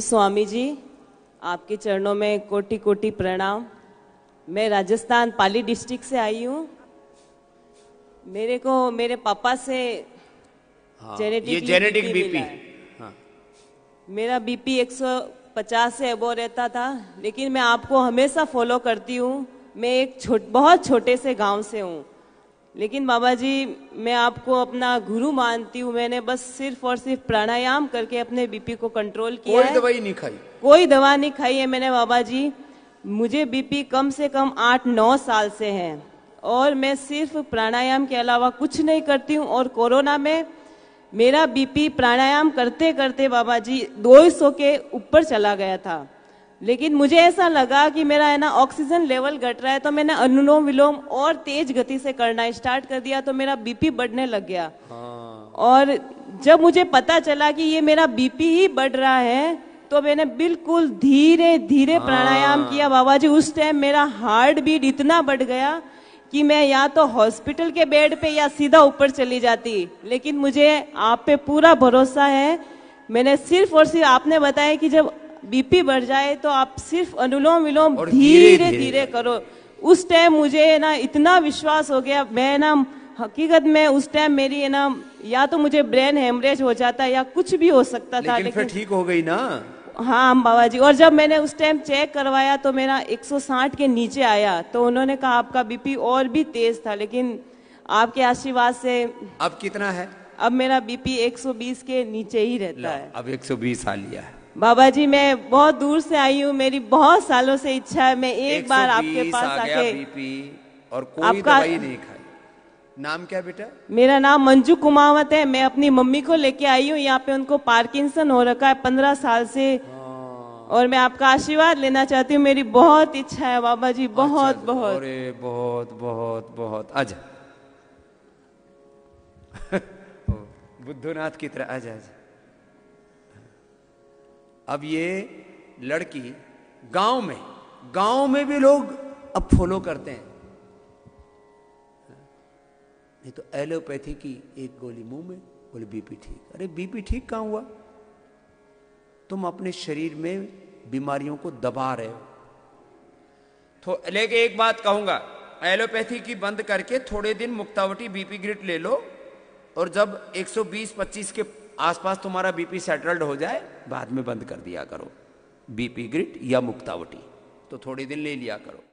स्वामी जी आपके चरणों में कोटि कोटि प्रणाम मैं राजस्थान पाली डिस्ट्रिक्ट से आई हूँ मेरे को मेरे पापा से हाँ, जेनेटिक बीपी, बीपी। हाँ। मेरा बीपी 150 से अबो रहता था लेकिन मैं आपको हमेशा फॉलो करती हूँ मैं एक छोट बहुत छोटे से गांव से हूँ लेकिन बाबा जी मैं आपको अपना गुरु मानती हूँ मैंने बस सिर्फ और सिर्फ प्राणायाम करके अपने बीपी को कंट्रोल किया कोई दवाई नहीं खाई कोई दवा नहीं खाई है मैंने बाबा जी मुझे बीपी कम से कम आठ नौ साल से है और मैं सिर्फ प्राणायाम के अलावा कुछ नहीं करती हूँ और कोरोना में मेरा बीपी प्राणायाम करते करते बाबा जी दो के ऊपर चला गया था लेकिन मुझे ऐसा लगा कि मेरा है ना ऑक्सीजन लेवल घट रहा है तो मैंने अनुलोम विलोम और तेज गति से करना स्टार्ट कर दिया तो मेरा बीपी बढ़ने लग गया हाँ। और जब मुझे पता चला कि ये मेरा बीपी ही बढ़ रहा है तो मैंने बिल्कुल धीरे धीरे हाँ। प्राणायाम किया बाबा जी उस टाइम मेरा हार्ट बीट इतना बढ़ गया कि मैं या तो हॉस्पिटल के बेड पे या सीधा ऊपर चली जाती लेकिन मुझे आप पे पूरा भरोसा है मैंने सिर्फ और सिर्फ आपने बताया कि जब बीपी बढ़ जाए तो आप सिर्फ अनुलोम विलोम धीरे धीरे करो उस टाइम मुझे ना इतना विश्वास हो गया मैं ना हकीकत में उस टाइम मेरी ना या तो मुझे ब्रेन हेमरेज हो जाता या कुछ भी हो सकता था लेकिन ठीक हो गई ना हाँ बाबा जी और जब मैंने उस टाइम चेक करवाया तो मेरा 160 के नीचे आया तो उन्होंने कहा आपका बीपी और भी तेज था लेकिन आपके आशीर्वाद से अब कितना है अब मेरा बीपी 120 के नीचे ही रहता है अब 120 आ लिया है बाबा जी मैं बहुत दूर से आई हूँ मेरी बहुत सालों से इच्छा है मैं एक बार आपके पास आके और कोई आपका दवाई नहीं खाई नाम क्या बेटा मेरा नाम मंजू कुमावत है मैं अपनी मम्मी को लेके आई हूँ यहाँ पे उनको पार्किंसन हो रखा है पंद्रह साल से हाँ। और मैं आपका आशीर्वाद लेना चाहती हूँ मेरी बहुत इच्छा है बाबा जी अच्छा, बहुत अच्छा, बहुत अरे बहुत बहुत बहुत आजा बुद्धनाथ की तरह आजा आजा अब ये लड़की गांव में गांव में भी लोग अब फॉलो करते हैं नहीं तो एलोपैथी की एक गोली मुंह में बोले बीपी ठीक अरे बीपी ठीक कहाँ हुआ तुम अपने शरीर में बीमारियों को दबा रहे हो तो लेके एक बात कहूंगा एलोपैथी की बंद करके थोड़े दिन मुक्तावटी बीपी ग्रिट ले लो और जब 120-25 के आसपास तुम्हारा बीपी सेटल्ड हो जाए बाद में बंद कर दिया करो बीपी ग्रिट या मुक्तावटी तो थोड़े दिन ले लिया करो